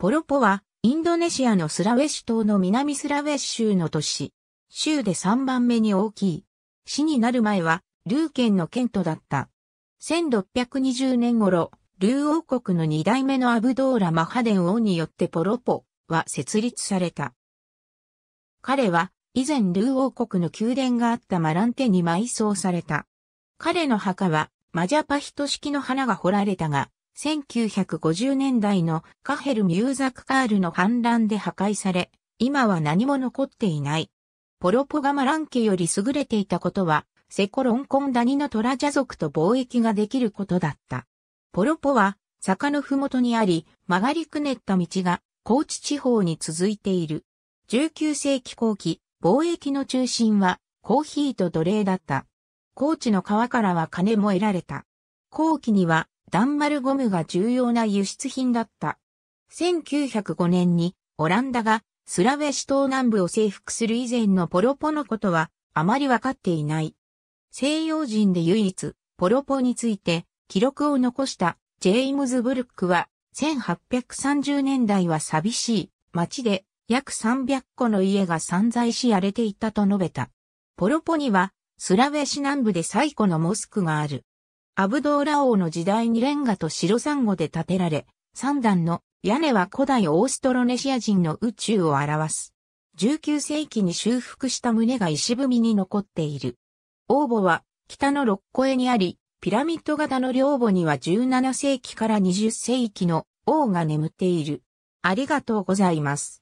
ポロポは、インドネシアのスラウェシュ島の南スラウェシ州の都市。州で3番目に大きい。市になる前は、ルー県の県都だった。1620年頃、ルー王国の2代目のアブドーラ・マハデン王によってポロポは設立された。彼は、以前ルー王国の宮殿があったマランテに埋葬された。彼の墓は、マジャパヒト式の花が彫られたが、1950年代のカヘル・ミューザク・カールの反乱で破壊され、今は何も残っていない。ポロポガマラン家より優れていたことは、セコロンコンダニのトラジャ族と貿易ができることだった。ポロポは、坂のふもとにあり、曲がりくねった道が、高知地方に続いている。19世紀後期、貿易の中心は、コーヒーと奴隷だった。高知の川からは金も得られた。後期には、マ丸ゴムが重要な輸出品だった。1905年にオランダがスラウェシ島南部を征服する以前のポロポのことはあまりわかっていない。西洋人で唯一ポロポについて記録を残したジェイムズ・ブルックは1830年代は寂しい街で約300個の家が散在し荒れていたと述べた。ポロポにはスラウェシ南部で最古のモスクがある。アブドーラ王の時代にレンガと白サンゴで建てられ、三段の屋根は古代オーストロネシア人の宇宙を表す。19世紀に修復した胸が石踏みに残っている。王墓は北の六個絵にあり、ピラミッド型の両墓には17世紀から20世紀の王が眠っている。ありがとうございます。